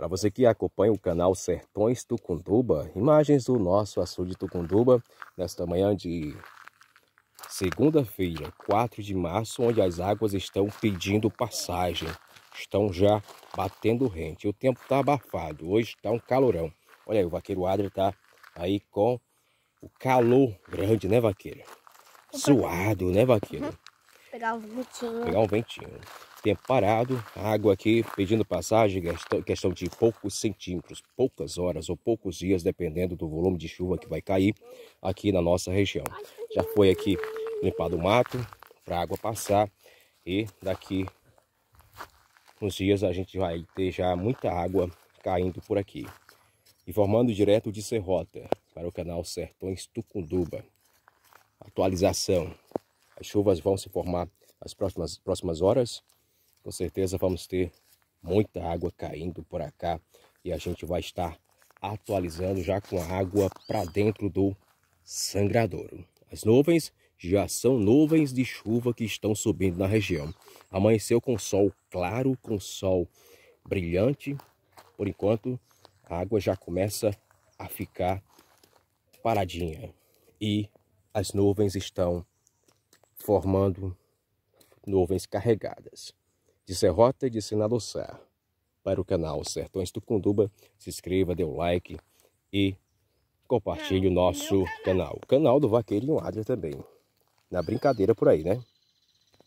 Para você que acompanha o canal Sertões Tucunduba, imagens do nosso açude de Tucunduba, nesta manhã de segunda-feira, 4 de março, onde as águas estão pedindo passagem, estão já batendo rente. O tempo está abafado, hoje está um calorão. Olha aí, o vaqueiro Adri está aí com o calor grande, né, vaqueiro? Suado, né, vaqueiro? Pegar um ventinho. Pegar um ventinho tempo parado, água aqui pedindo passagem, questão de poucos centímetros, poucas horas ou poucos dias, dependendo do volume de chuva que vai cair aqui na nossa região. Já foi aqui limpado o mato para a água passar e daqui uns dias a gente vai ter já muita água caindo por aqui. Informando direto de Serrota para o canal Sertões Tucunduba. Atualização. As chuvas vão se formar as próximas, próximas horas com certeza vamos ter muita água caindo por cá e a gente vai estar atualizando já com a água para dentro do sangradouro. As nuvens já são nuvens de chuva que estão subindo na região. Amanheceu com sol claro, com sol brilhante. Por enquanto, a água já começa a ficar paradinha e as nuvens estão formando nuvens carregadas de Serrota e de Sinadossá. Para o canal Sertões Tucunduba, se inscreva, dê o um like e compartilhe o nosso canal. canal. O canal do Vaqueirinho Adria também. Na brincadeira por aí, né?